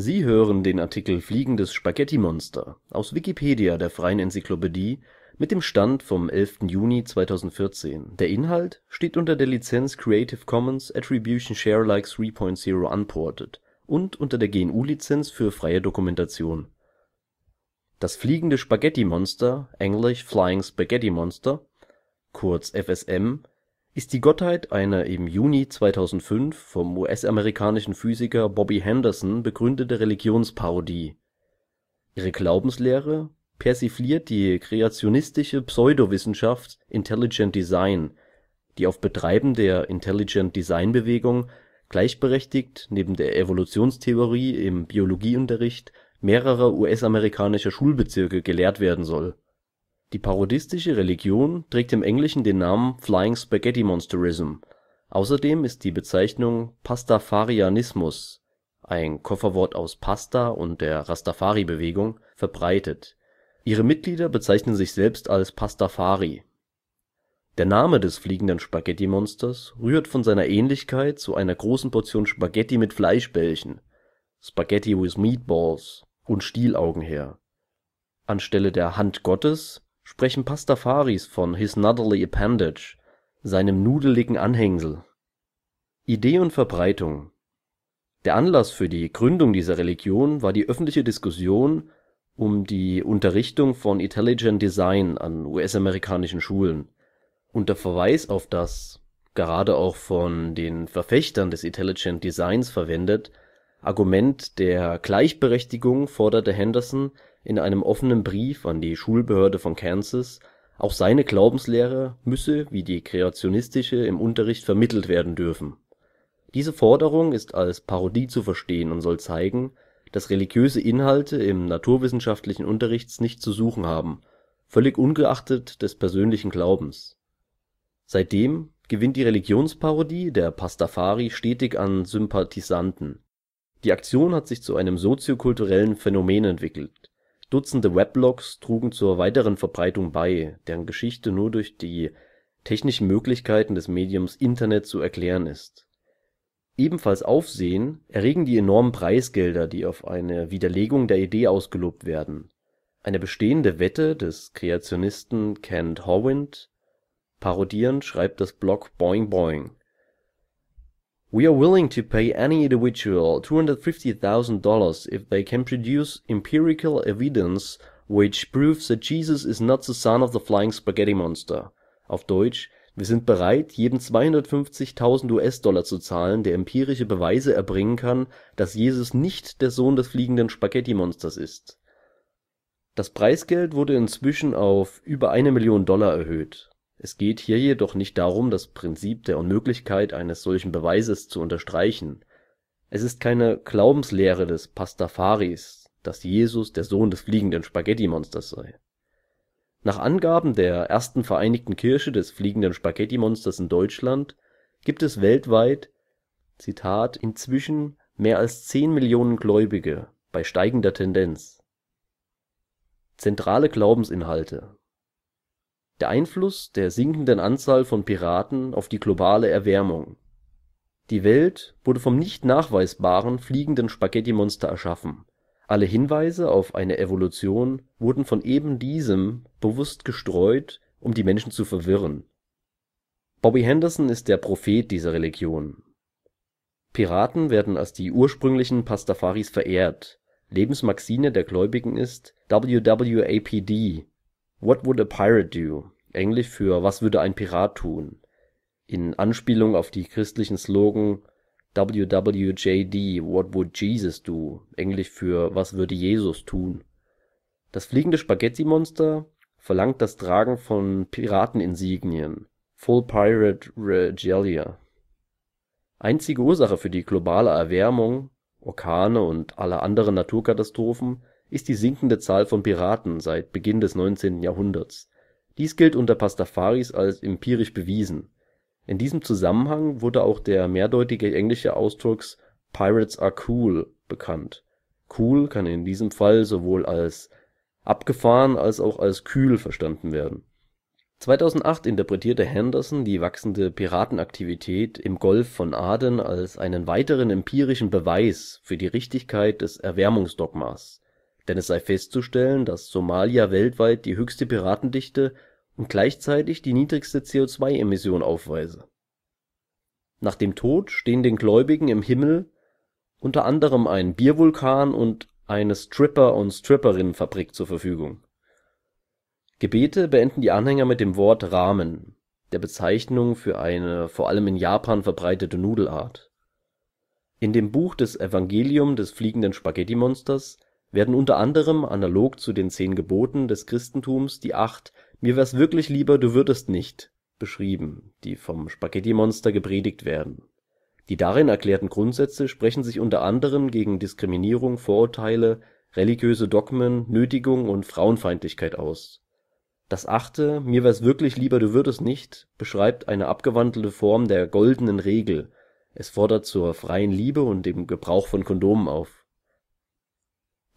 Sie hören den Artikel Fliegendes Spaghetti Monster, aus Wikipedia, der freien Enzyklopädie. Mit dem Stand vom 11. Juni 2014. Der Inhalt steht unter der Lizenz Creative Commons Attribution Share Alike 3.0 Unported und unter der GNU Lizenz für freie Dokumentation. Das Fliegende Spaghetti Monster, (englisch Flying Spaghetti Monster), kurz FSM ist die Gottheit eine im Juni 2005 vom US-amerikanischen Physiker Bobby Henderson begründete Religionsparodie. Ihre Glaubenslehre persifliert die kreationistische Pseudowissenschaft Intelligent Design, die auf Betreiben der Intelligent-Design-Bewegung gleichberechtigt neben der Evolutionstheorie im Biologieunterricht mehrerer US-amerikanischer Schulbezirke gelehrt werden soll die parodistische Religion trägt im Englischen den Namen Flying Spaghetti Monsterism. Außerdem ist die Bezeichnung Pastafarianismus (ein Kofferwort aus Pasta und der Rastafari-Bewegung) verbreitet. Ihre Mitglieder bezeichnen sich selbst als Pastafari. Der Name des fliegenden Spaghettimonsters rührt von seiner Ähnlichkeit zu einer großen Portion Spaghetti mit Fleischbällchen (Spaghetti with Meatballs) und Stielaugen her. Anstelle der Hand Gottes sprechen Pastafaris von his noodly appendage, seinem nudeligen Anhängsel. Idee und Verbreitung Der Anlass für die Gründung dieser Religion war die öffentliche Diskussion um die Unterrichtung von Intelligent Design an US-amerikanischen Schulen. Unter Verweis auf das – gerade auch von den Verfechtern des Intelligent Designs verwendet, Argument der Gleichberechtigung forderte Henderson in einem offenen Brief an die Schulbehörde von Kansas, auch seine Glaubenslehre müsse wie die kreationistische im Unterricht vermittelt werden dürfen. Diese Forderung ist als Parodie zu verstehen und soll zeigen, dass religiöse Inhalte im naturwissenschaftlichen Unterricht nicht zu suchen haben, völlig ungeachtet des persönlichen Glaubens. Seitdem gewinnt die Religionsparodie der Pastafari stetig an Sympathisanten. Die Aktion hat sich zu einem soziokulturellen Phänomen entwickelt Dutzende Weblogs trugen zur weiteren Verbreitung bei, deren Geschichte nur durch die technischen Möglichkeiten des Mediums Internet zu erklären ist. Ebenfalls Aufsehen erregen die enormen Preisgelder, die auf eine Widerlegung der Idee ausgelobt werden. Eine bestehende Wette des Kreationisten Kent Hovind parodierend schreibt das Blog Boing Boing We are willing to pay any individual $250,000 if they can produce empirical evidence which proves that Jesus is not the son of the Flying Spaghetti Monster. “(Auf Deutsch: „ Wir sind bereit, jedem 250.000 US-Dollar zu zahlen, der empirische Beweise erbringen kann, dass Jesus nicht der Sohn des Fliegenden Spaghetti Monsters ist. “) Das Preisgeld wurde inzwischen auf über eine Million Dollar erhöht es geht hier jedoch nicht darum, das Prinzip der Unmöglichkeit eines solchen Beweises zu unterstreichen. Es ist keine Glaubenslehre des Pastafaris, dass Jesus der Sohn des Fliegenden Spaghetti-Monsters sei. Nach Angaben der Ersten Vereinigten Kirche des Fliegenden Spaghetti-Monsters in Deutschland gibt es weltweit „ Zitat, inzwischen mehr als zehn Millionen Gläubige, bei steigender Tendenz “. Zentrale Glaubensinhalte der Einfluss der sinkenden Anzahl von Piraten auf die globale Erwärmung. Die Welt wurde vom nicht nachweisbaren fliegenden Spaghettimonster erschaffen. Alle Hinweise auf eine Evolution wurden von eben diesem bewusst gestreut, um die Menschen zu verwirren. Bobby Henderson ist der Prophet dieser Religion. Piraten werden als die ursprünglichen Pastafaris verehrt. Lebensmaxine der Gläubigen ist „ WWAPD What Would a Pirate Do? (englisch für Was würde ein Pirat tun?) in Anspielung auf die christlichen Slogan WWJD (What Would Jesus Do?, englisch für Was würde Jesus tun?). Das fliegende Spaghetti-Monster verlangt das Tragen von Pirateninsignien (Full Pirate Regalia). Einzige Ursache für die globale Erwärmung, Orkane und alle anderen Naturkatastrophen ist die sinkende Zahl von Piraten seit Beginn des 19. Jahrhunderts. Dies gilt unter Pastafaris als empirisch bewiesen. In diesem Zusammenhang wurde auch der mehrdeutige englische Ausdruck Pirates are cool bekannt. Cool kann in diesem Fall sowohl als abgefahren als auch als kühl verstanden werden. 2008 interpretierte Henderson die wachsende Piratenaktivität im Golf von Aden als einen weiteren empirischen Beweis für die Richtigkeit des Erwärmungsdogmas denn es sei festzustellen, dass Somalia weltweit die höchste Piratendichte und gleichzeitig die niedrigste CO2-Emission aufweise. Nach dem Tod stehen den Gläubigen im Himmel unter anderem ein Biervulkan und eine Stripper und Stripperinnenfabrik zur Verfügung. Gebete beenden die Anhänger mit dem Wort Ramen, der Bezeichnung für eine vor allem in Japan verbreitete Nudelart. In dem Buch des Evangelium des Fliegenden Spaghetti-Monsters werden unter anderem analog zu den zehn Geboten des Christentums die acht Mir wär’ s wirklich lieber Du würdest nicht beschrieben, die vom Spaghettimonster gepredigt werden. Die darin erklärten Grundsätze sprechen sich unter anderem gegen Diskriminierung, Vorurteile, religiöse Dogmen, Nötigung und Frauenfeindlichkeit aus. Das achte Mir wär’ s wirklich lieber Du würdest nicht beschreibt eine abgewandelte Form der Goldenen Regel, es fordert zur freien Liebe und dem Gebrauch von Kondomen auf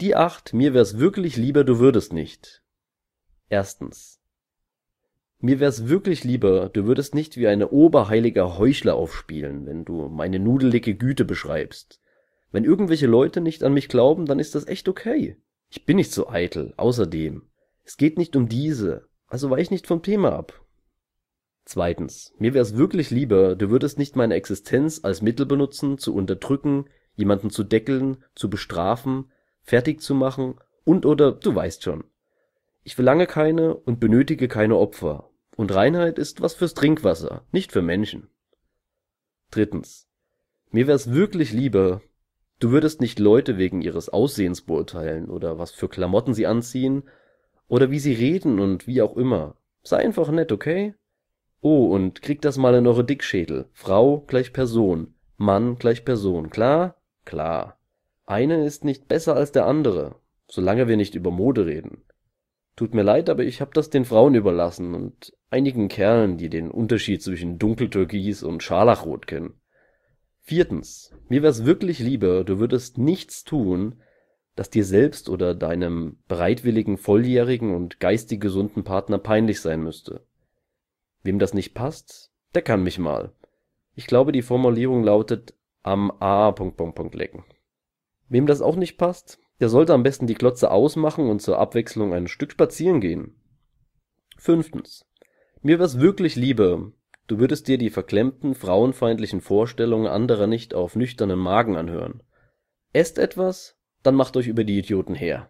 die acht Mir wär's wirklich lieber, du würdest nicht. Erstens. Mir wär's wirklich lieber, du würdest nicht wie eine oberheiliger Heuchler aufspielen, wenn du meine nudelige Güte beschreibst. Wenn irgendwelche Leute nicht an mich glauben, dann ist das echt okay. Ich bin nicht so eitel. Außerdem, es geht nicht um diese, also weich nicht vom Thema ab. Zweitens, mir wär's wirklich lieber, du würdest nicht meine Existenz als Mittel benutzen, zu unterdrücken, jemanden zu deckeln, zu bestrafen, fertig zu machen und/oder du weißt schon. Ich verlange keine und benötige keine Opfer, und Reinheit ist was fürs Trinkwasser, nicht für Menschen. Drittens. Mir wär's wirklich lieber, Du würdest nicht Leute wegen ihres Aussehens beurteilen oder was für Klamotten sie anziehen oder wie sie reden und wie auch immer. Sei einfach nett, okay? Oh, und kriegt das mal in eure Dickschädel. Frau gleich Person, Mann gleich Person, klar? Klar eine ist nicht besser als der andere, solange wir nicht über Mode reden. Tut mir leid, aber ich hab das den Frauen überlassen und einigen Kerlen, die den Unterschied zwischen Dunkeltürkis und Scharlachrot kennen. Viertens. Mir wär's wirklich lieber, du würdest nichts tun, das dir selbst oder deinem bereitwilligen volljährigen und geistig gesunden Partner peinlich sein müsste. Wem das nicht passt, der kann mich mal. Ich glaube, die Formulierung lautet am A... lecken Wem das auch nicht passt, der sollte am besten die Glotze ausmachen und zur Abwechslung ein Stück spazieren gehen. Fünftens. Mir wär's wirklich lieber, Du würdest dir die verklemmten, frauenfeindlichen Vorstellungen anderer nicht auf nüchternen Magen anhören. Esst etwas, dann macht euch über die Idioten her.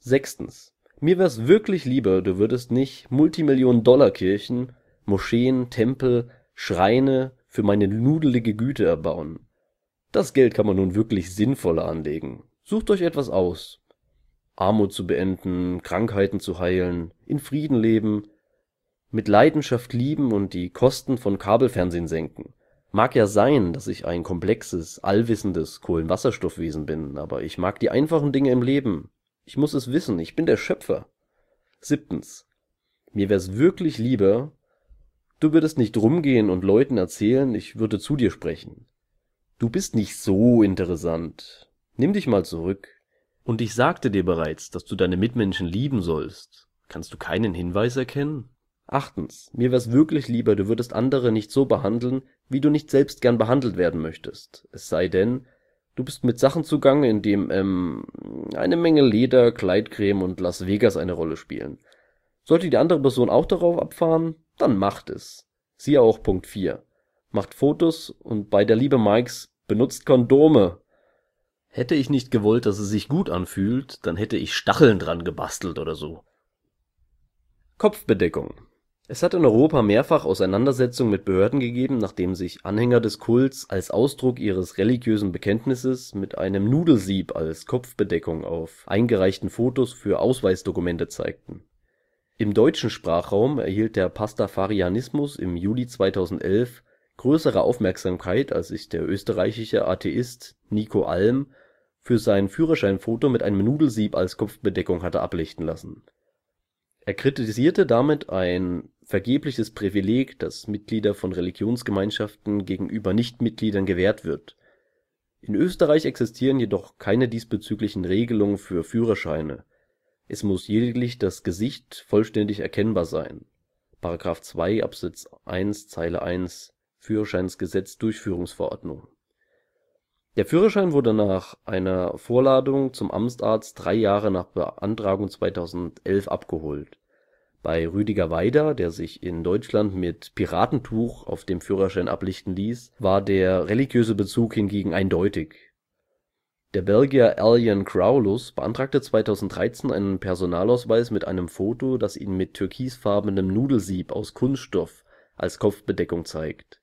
Sechstens. Mir wär's wirklich lieber, Du würdest nicht Multimillionen-Dollar-Kirchen, Moscheen, Tempel, Schreine für meine nudelige Güte erbauen das Geld kann man nun wirklich sinnvoller anlegen. Sucht euch etwas aus. Armut zu beenden, Krankheiten zu heilen, in Frieden leben, mit Leidenschaft lieben und die Kosten von Kabelfernsehen senken. Mag ja sein, dass ich ein komplexes, allwissendes Kohlenwasserstoffwesen bin, aber ich mag die einfachen Dinge im Leben. Ich muss es wissen, ich bin der Schöpfer. Siebtens. Mir wär's wirklich lieber, du würdest nicht rumgehen und Leuten erzählen, ich würde zu dir sprechen. Du bist nicht so interessant. Nimm dich mal zurück. Und ich sagte dir bereits, dass du deine Mitmenschen lieben sollst. Kannst du keinen Hinweis erkennen? Achtens, mir wär's wirklich lieber, du würdest andere nicht so behandeln, wie du nicht selbst gern behandelt werden möchtest. Es sei denn, du bist mit Sachen zugange, in dem, ähm, eine Menge Leder, Kleidcreme und Las Vegas eine Rolle spielen. Sollte die andere Person auch darauf abfahren, dann macht es. Siehe auch Punkt 4 macht Fotos und bei der Liebe Mikes benutzt Kondome. Hätte ich nicht gewollt, dass es sich gut anfühlt, dann hätte ich Stacheln dran gebastelt oder so. Kopfbedeckung. Es hat in Europa mehrfach Auseinandersetzungen mit Behörden gegeben, nachdem sich Anhänger des Kults als Ausdruck ihres religiösen Bekenntnisses mit einem Nudelsieb als Kopfbedeckung auf eingereichten Fotos für Ausweisdokumente zeigten. Im deutschen Sprachraum erhielt der Pastafarianismus im Juli 2011 größere Aufmerksamkeit, als sich der österreichische Atheist Nico Alm für sein Führerscheinfoto mit einem Nudelsieb als Kopfbedeckung hatte ablichten lassen. Er kritisierte damit ein vergebliches Privileg, das Mitglieder von Religionsgemeinschaften gegenüber Nichtmitgliedern gewährt wird. In Österreich existieren jedoch keine diesbezüglichen Regelungen für Führerscheine, es muss lediglich das Gesicht vollständig erkennbar sein (§ Paragraph 2 Absatz 1 Zeile 1 Führerscheinsgesetz (Durchführungsverordnung). Der Führerschein wurde nach einer Vorladung zum Amtsarzt drei Jahre nach Beantragung 2011 abgeholt. Bei Rüdiger Weider, der sich in Deutschland mit Piratentuch auf dem Führerschein ablichten ließ, war der religiöse Bezug hingegen eindeutig. Der Belgier Alain Graulus beantragte 2013 einen Personalausweis mit einem Foto, das ihn mit türkisfarbenem Nudelsieb aus Kunststoff als Kopfbedeckung zeigt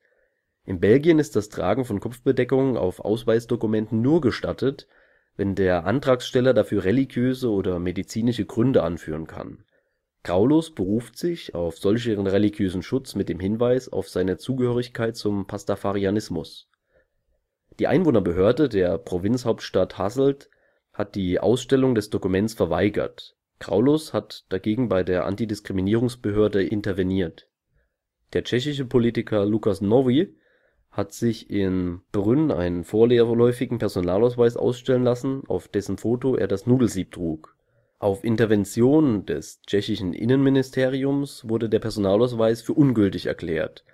in Belgien ist das Tragen von Kopfbedeckungen auf Ausweisdokumenten nur gestattet, wenn der Antragsteller dafür religiöse oder medizinische Gründe anführen kann. Graulus beruft sich auf solchen religiösen Schutz mit dem Hinweis auf seine Zugehörigkeit zum Pastafarianismus. Die Einwohnerbehörde der Provinzhauptstadt Hasselt hat die Ausstellung des Dokuments verweigert, Graulus hat dagegen bei der Antidiskriminierungsbehörde interveniert. Der tschechische Politiker Lukas Novy hat sich in Brünn einen vorläufigen Personalausweis ausstellen lassen, auf dessen Foto er das Nudelsieb trug. Auf Intervention des tschechischen Innenministeriums wurde der Personalausweis für ungültig erklärt,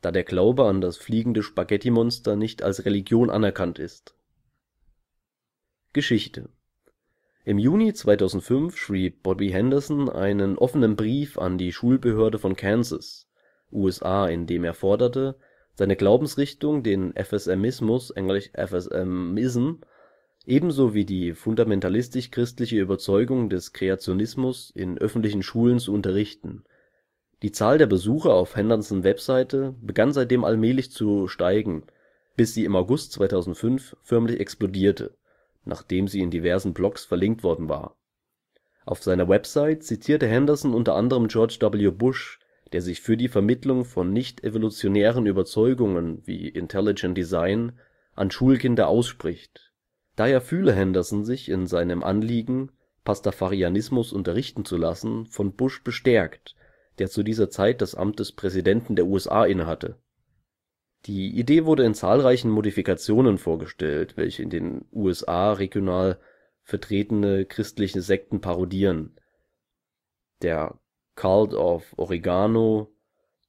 da der Glaube an das Fliegende Spaghetti-Monster nicht als Religion anerkannt ist. Geschichte Im Juni 2005 schrieb Bobby Henderson einen offenen Brief an die Schulbehörde von Kansas, USA, in dem er forderte seine Glaubensrichtung, den FSMismus (englisch FSMism), ebenso wie die fundamentalistisch-christliche Überzeugung des Kreationismus in öffentlichen Schulen zu unterrichten. Die Zahl der Besucher auf Hendersons Webseite begann seitdem allmählich zu steigen, bis sie im August 2005 förmlich explodierte, nachdem sie in diversen Blogs verlinkt worden war. Auf seiner Website zitierte Henderson unter anderem George W. Bush der sich für die Vermittlung von nicht-evolutionären Überzeugungen wie Intelligent Design an Schulkinder ausspricht. Daher fühle Henderson sich in seinem Anliegen, Pastafarianismus unterrichten zu lassen, von Bush bestärkt, der zu dieser Zeit das Amt des Präsidenten der USA innehatte. Die Idee wurde in zahlreichen Modifikationen vorgestellt, welche in den USA regional vertretene christliche Sekten parodieren. Der Cult of Oregano,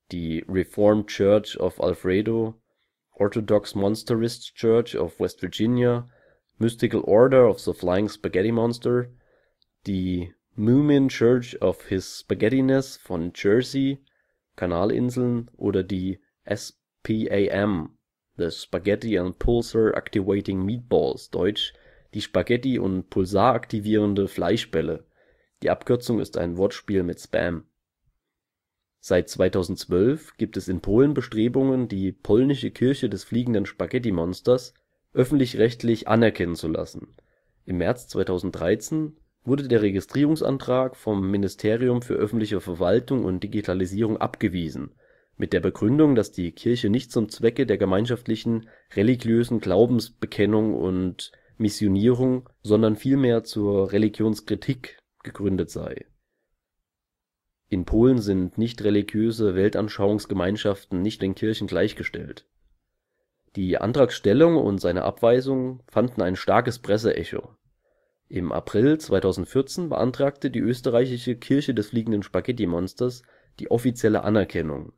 die Reformed Church of Alfredo, Orthodox Monsterist Church of West Virginia, Mystical Order of the Flying Spaghetti Monster, die Moomin Church of His Spaghettiness von Jersey (Kanalinseln) oder die SPAM (The Spaghetti and Pulsar Activating Meatballs, deutsch: „ Die Spaghetti und Pulsar aktivierende Fleischbälle die Abkürzung ist ein Wortspiel mit Spam. Seit 2012 gibt es in Polen Bestrebungen, die Polnische Kirche des Fliegenden Spaghetti-Monsters öffentlich-rechtlich anerkennen zu lassen. Im März 2013 wurde der Registrierungsantrag vom Ministerium für öffentliche Verwaltung und Digitalisierung abgewiesen, mit der Begründung, dass die Kirche nicht zum Zwecke der gemeinschaftlichen religiösen Glaubensbekennung und Missionierung, sondern vielmehr zur Religionskritik gegründet sei. In Polen sind nicht religiöse Weltanschauungsgemeinschaften nicht den Kirchen gleichgestellt. Die Antragstellung und seine Abweisung fanden ein starkes Presseecho. Im April 2014 beantragte die österreichische Kirche des Fliegenden Spaghetti-Monsters die offizielle Anerkennung.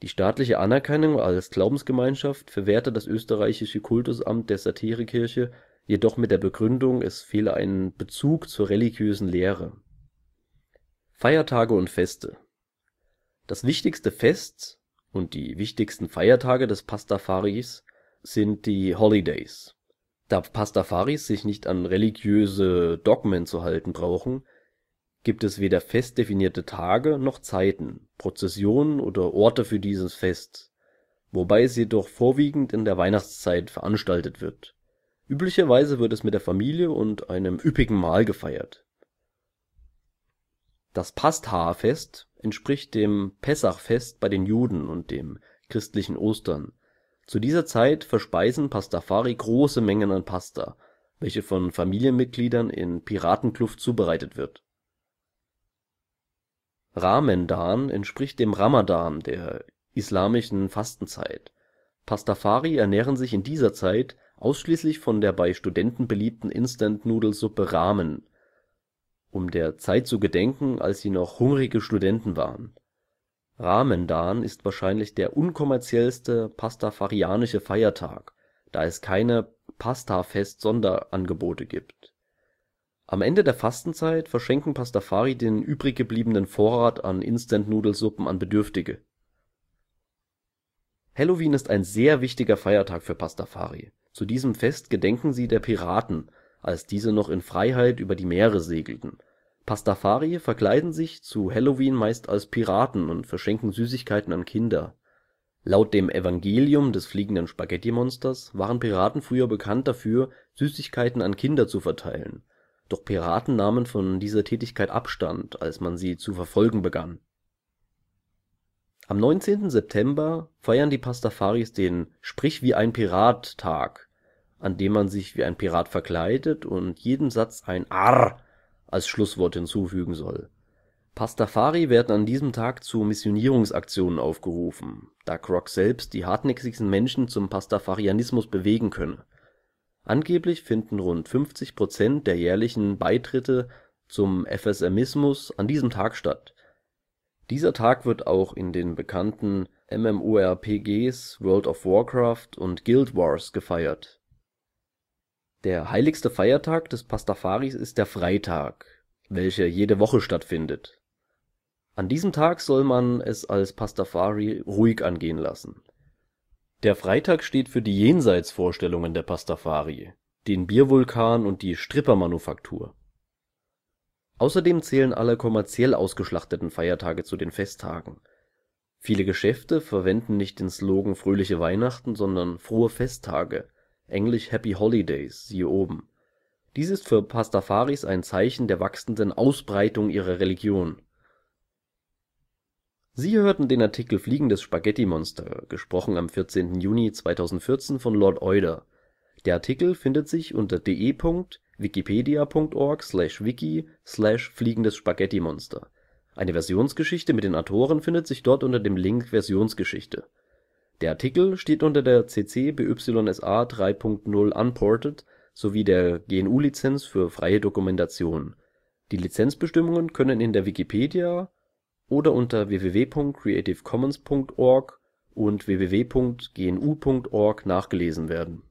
Die staatliche Anerkennung als Glaubensgemeinschaft verwehrte das österreichische Kultusamt der Satirekirche jedoch mit der Begründung, es fehle ein Bezug zur religiösen Lehre. Feiertage und Feste Das wichtigste Fest und die wichtigsten Feiertage des Pastafaris sind die Holidays. Da Pastafaris sich nicht an religiöse Dogmen zu halten brauchen, gibt es weder fest definierte Tage noch Zeiten, Prozessionen oder Orte für dieses Fest, wobei es jedoch vorwiegend in der Weihnachtszeit veranstaltet wird Üblicherweise wird es mit der Familie und einem üppigen Mahl gefeiert. Das Passtahfest entspricht dem Pessachfest bei den Juden und dem christlichen Ostern. Zu dieser Zeit verspeisen Pastafari große Mengen an Pasta, welche von Familienmitgliedern in Piratenkluft zubereitet wird. Ramendan entspricht dem Ramadan, der islamischen Fastenzeit. Pastafari ernähren sich in dieser Zeit ausschließlich von der bei Studenten beliebten Instant-Nudelsuppe Ramen, um der Zeit zu gedenken, als sie noch hungrige Studenten waren. Ramendan ist wahrscheinlich der unkommerziellste pastafarianische Feiertag, da es keine Pastafest-Sonderangebote gibt. Am Ende der Fastenzeit verschenken Pastafari den übrig gebliebenen Vorrat an Instant-Nudelsuppen an Bedürftige. Halloween ist ein sehr wichtiger Feiertag für Pastafari zu diesem Fest gedenken sie der Piraten, als diese noch in Freiheit über die Meere segelten. Pastafari verkleiden sich zu Halloween meist als Piraten und verschenken Süßigkeiten an Kinder. Laut dem Evangelium des Fliegenden Spaghetti-Monsters waren Piraten früher bekannt dafür, Süßigkeiten an Kinder zu verteilen. Doch Piraten nahmen von dieser Tätigkeit Abstand, als man sie zu verfolgen begann am 19. September feiern die Pastafaris den Sprich-wie-ein-Pirat-Tag, an dem man sich wie ein Pirat verkleidet und jedem Satz ein „ Arr “als Schlusswort hinzufügen soll. Pastafari werden an diesem Tag zu Missionierungsaktionen aufgerufen, da Croc selbst die hartnäckigsten Menschen zum Pastafarianismus bewegen könne. Angeblich finden rund 50 Prozent der jährlichen Beitritte zum FSMismus an diesem Tag statt dieser Tag wird auch in den bekannten MMORPGs World of Warcraft und Guild Wars gefeiert. Der heiligste Feiertag des Pastafaris ist der Freitag, welcher jede Woche stattfindet. An diesem Tag soll man es als Pastafari ruhig angehen lassen. Der Freitag steht für die Jenseitsvorstellungen der Pastafari, den Biervulkan und die Strippermanufaktur Außerdem zählen alle kommerziell ausgeschlachteten Feiertage zu den Festtagen. Viele Geschäfte verwenden nicht den Slogan „ Fröhliche Weihnachten “, sondern „ Frohe Festtage “(englisch Happy Holidays, siehe oben). Dies ist für Pastafaris ein Zeichen der wachsenden Ausbreitung ihrer Religion. Sie hörten den Artikel Fliegendes Spaghetti-Monster, gesprochen am 14. Juni 2014 von Lord Euder. Der Artikel findet sich unter de wikipedia.org/wiki/fliegendes slash slash Spaghetti-Monster. Eine Versionsgeschichte mit den Autoren findet sich dort unter dem Link Versionsgeschichte. Der Artikel steht unter der CC by 3.0 Unported sowie der GNU Lizenz für freie Dokumentation. Die Lizenzbestimmungen können in der Wikipedia oder unter www.creativecommons.org und www.gnu.org nachgelesen werden